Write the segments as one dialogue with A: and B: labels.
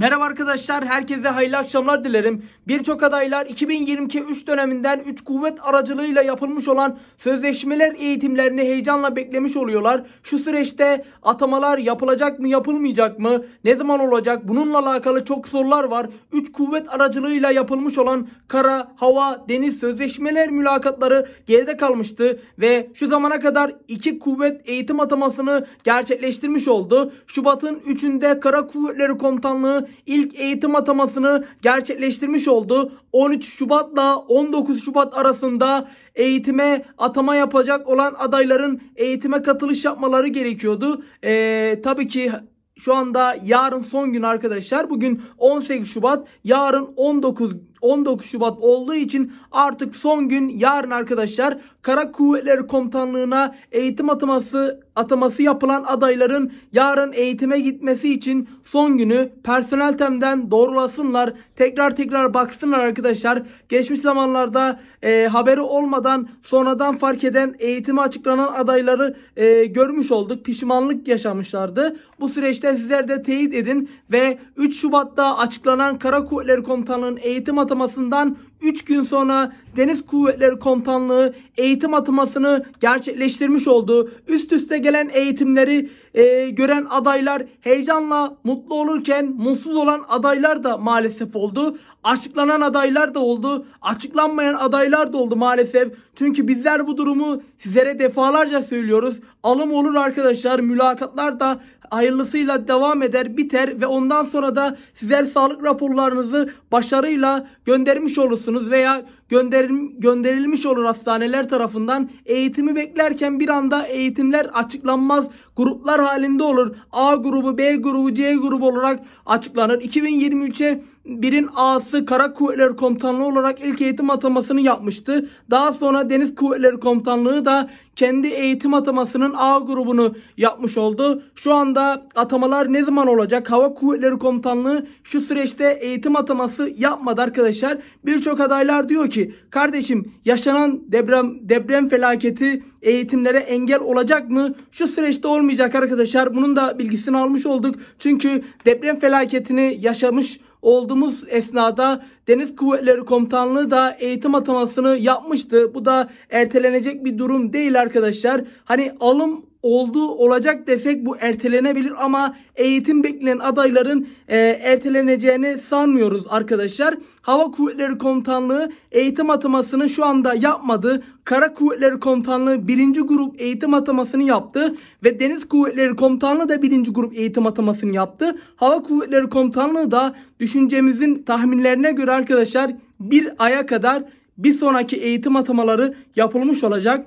A: Merhaba arkadaşlar, herkese hayırlı akşamlar dilerim. Birçok adaylar 2022 3 döneminden 3 kuvvet aracılığıyla yapılmış olan sözleşmeler eğitimlerini heyecanla beklemiş oluyorlar. Şu süreçte atamalar yapılacak mı yapılmayacak mı, ne zaman olacak bununla alakalı çok sorular var. 3 kuvvet aracılığıyla yapılmış olan kara, hava, deniz sözleşmeler mülakatları geride kalmıştı. Ve şu zamana kadar 2 kuvvet eğitim atamasını gerçekleştirmiş oldu. Şubat'ın 3'ünde Kara Kuvvetleri Komutanlığı ilk eğitim atamasını gerçekleştirmiş oldu. 13 Şubat'la 19 Şubat arasında eğitime atama yapacak olan adayların eğitime katılış yapmaları gerekiyordu. Ee, tabii ki şu anda yarın son gün arkadaşlar. Bugün 18 Şubat, yarın 19 19 Şubat olduğu için artık son gün yarın arkadaşlar Kara Kuvvetleri Komutanlığı'na eğitim ataması, ataması yapılan adayların yarın eğitime gitmesi için son günü personel temden doğrulasınlar. Tekrar tekrar baksınlar arkadaşlar. Geçmiş zamanlarda e, haberi olmadan sonradan fark eden eğitime açıklanan adayları e, görmüş olduk. Pişmanlık yaşamışlardı. Bu süreçte sizler de teyit edin ve 3 Şubat'ta açıklanan Kara Kuvvetleri Komutanlığı'nın eğitim atamasından 3 gün sonra Deniz Kuvvetleri Komutanlığı eğitim atamasını gerçekleştirmiş oldu. Üst üste gelen eğitimleri e, gören adaylar heyecanla mutlu olurken mutsuz olan adaylar da maalesef oldu. Açıklanan adaylar da oldu. Açıklanmayan adaylar da oldu maalesef. Çünkü bizler bu durumu sizlere defalarca söylüyoruz alım olur arkadaşlar. Mülakatlar da hayırlısıyla devam eder, biter ve ondan sonra da sizler sağlık raporlarınızı başarıyla göndermiş olursunuz veya gönderim, gönderilmiş olur hastaneler tarafından. Eğitimi beklerken bir anda eğitimler açıklanmaz. Gruplar halinde olur. A grubu, B grubu, C grubu olarak açıklanır. 2023'e birin ağası Kara Kuvvetleri Komutanlığı olarak ilk eğitim atamasını yapmıştı. Daha sonra Deniz Kuvvetleri Komutanlığı da kendi eğitim atamasının A grubunu yapmış oldu. Şu anda atamalar ne zaman olacak? Hava Kuvvetleri Komutanlığı şu süreçte eğitim ataması yapmadı arkadaşlar. Birçok adaylar diyor ki kardeşim yaşanan deprem deprem felaketi eğitimlere engel olacak mı? Şu süreçte olmayacak arkadaşlar. Bunun da bilgisini almış olduk. Çünkü deprem felaketini yaşamış olduğumuz esnada Deniz Kuvvetleri Komutanlığı da eğitim atamasını yapmıştı. Bu da ertelenecek bir durum değil arkadaşlar. Hani alım oldu olacak desek bu ertelenebilir ama eğitim bekleyen adayların e, erteleneceğini sanmıyoruz arkadaşlar. Hava Kuvvetleri Komutanlığı eğitim atamasını şu anda yapmadı. Kara Kuvvetleri Komutanlığı birinci grup eğitim atamasını yaptı ve Deniz Kuvvetleri Komutanlığı da birinci grup eğitim atamasını yaptı. Hava Kuvvetleri Komutanlığı da düşüncemizin tahminlerine göre arkadaşlar bir aya kadar bir sonraki eğitim atamaları yapılmış olacak.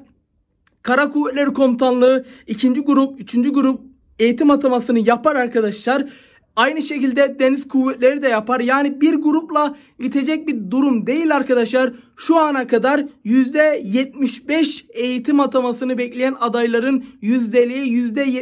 A: Kara Kuvvetleri Komutanlığı 2. grup, 3. grup eğitim atamasını yapar arkadaşlar. Aynı şekilde deniz kuvvetleri de yapar. Yani bir grupla bitecek bir durum değil arkadaşlar. Şu ana kadar %75 eğitim atamasını bekleyen adayların %50'ye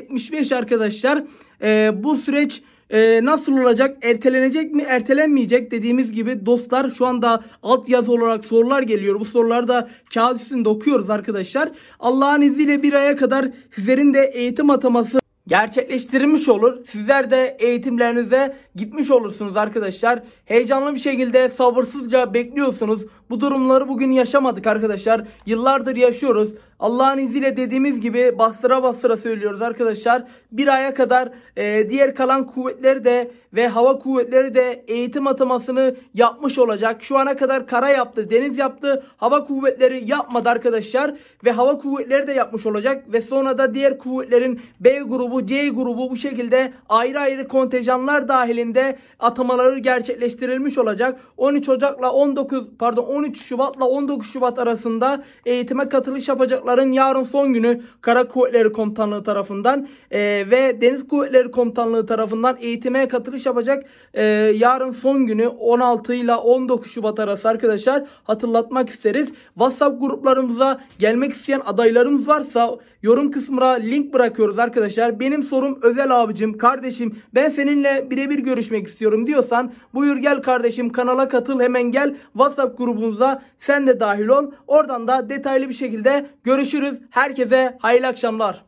A: %75 arkadaşlar. Ee, bu süreç ee, nasıl olacak? Ertelenecek mi? Ertelenmeyecek dediğimiz gibi dostlar şu anda altyazı olarak sorular geliyor. Bu soruları da kağıt üstünde okuyoruz arkadaşlar. Allah'ın izniyle bir aya kadar sizlerin de eğitim ataması gerçekleştirilmiş olur. Sizler de eğitimlerinize gitmiş olursunuz arkadaşlar. Heyecanlı bir şekilde sabırsızca bekliyorsunuz. Bu durumları bugün yaşamadık arkadaşlar. Yıllardır yaşıyoruz. Allah'ın izniyle dediğimiz gibi bastıra bastıra söylüyoruz arkadaşlar. Bir aya kadar e, diğer kalan kuvvetleri de ve hava kuvvetleri de eğitim atamasını yapmış olacak. Şu ana kadar kara yaptı, deniz yaptı. Hava kuvvetleri yapmadı arkadaşlar. Ve hava kuvvetleri de yapmış olacak. Ve sonra da diğer kuvvetlerin B grubu, C grubu bu şekilde ayrı ayrı kontenjanlar dahilinde atamaları gerçekleştirilmiş olacak. 13 Ocak'la 19 pardon 13 Şubat'la 19 Şubat arasında eğitime katılış yapacak. Uçakların yarın son günü Kara Kuvvetleri Komutanlığı tarafından e, ve Deniz Kuvvetleri Komutanlığı tarafından eğitime katılış yapacak e, yarın son günü 16 ile 19 Şubat arası arkadaşlar hatırlatmak isteriz. WhatsApp gruplarımıza gelmek isteyen adaylarımız varsa Yorum kısmına link bırakıyoruz arkadaşlar. Benim sorum özel abicim, kardeşim ben seninle birebir görüşmek istiyorum diyorsan buyur gel kardeşim kanala katıl hemen gel. WhatsApp grubumuza sen de dahil ol. Oradan da detaylı bir şekilde görüşürüz. Herkese hayırlı akşamlar.